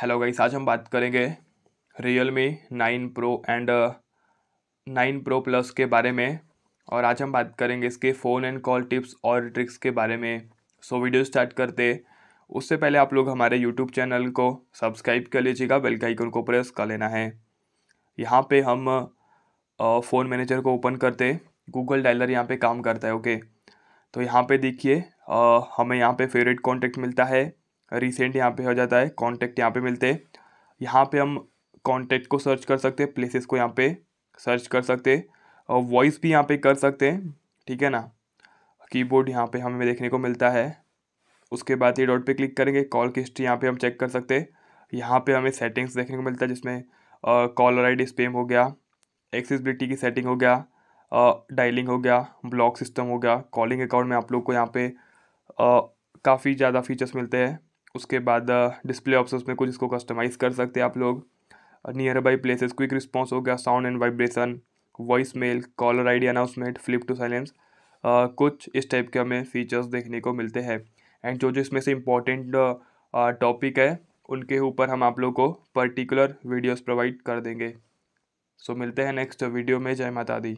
hello guys आज हम बात करेंगे Realme nine pro and nine pro plus के बारे में और आज हम बात करेंगे इसके फ़ोन एंड कॉल टिप्स और ट्रिक्स के बारे में सो वीडियो स्टार्ट करते उससे पहले आप लोग हमारे यूट्यूब चैनल को सब्सक्राइब कर लीजिएगा बेल का आइकन को प्रेस कर लेना है यहाँ पे हम फ़ोन uh, मैनेजर को ओपन करते गूगल डायलर यहाँ पे काम करता है ओके तो यहाँ पे देखिए uh, हमें यहाँ पे फेवरेट कॉन्टेक्ट मिलता है रिसेंट यहाँ पे हो जाता है कॉन्टैक्ट यहाँ पे मिलते हैं यहाँ पे हम कॉन्टैक्ट को सर्च कर सकते हैं प्लेसेस को यहाँ पे सर्च कर सकते हैं और वॉइस भी यहाँ पे कर सकते हैं ठीक है ना कीबोर्ड यहाँ पे हमें देखने को मिलता है उसके बाद ये डॉट पे क्लिक करेंगे कॉल की हिस्ट्री यहाँ पर हम चेक कर सकते हैं यहाँ पर हमें सेटिंग्स देखने को मिलता है जिसमें कॉलर आई डी स्पेम हो गया एक्सेसबिलिटी की सेटिंग हो गया डायलिंग हो गया ब्लॉक सिस्टम हो गया कॉलिंग अकाउंट में आप लोग को यहाँ पे काफ़ी ज़्यादा फीचर्स मिलते हैं उसके बाद डिस्प्ले ऑप्शन में कुछ इसको कस्टमाइज़ कर सकते हैं आप लोग nearby places quick response हो गया sound and vibration voice mail caller ID announcement flip to silence कुछ इस टाइप के हमें फीचर्स देखने को मिलते हैं एंड जो जो इसमें से इम्पॉर्टेंट टॉपिक है उनके ऊपर हम आप लोग को पर्टिकुलर वीडियोस प्रोवाइड कर देंगे सो so, मिलते हैं नेक्स्ट वीडियो में जय माता दी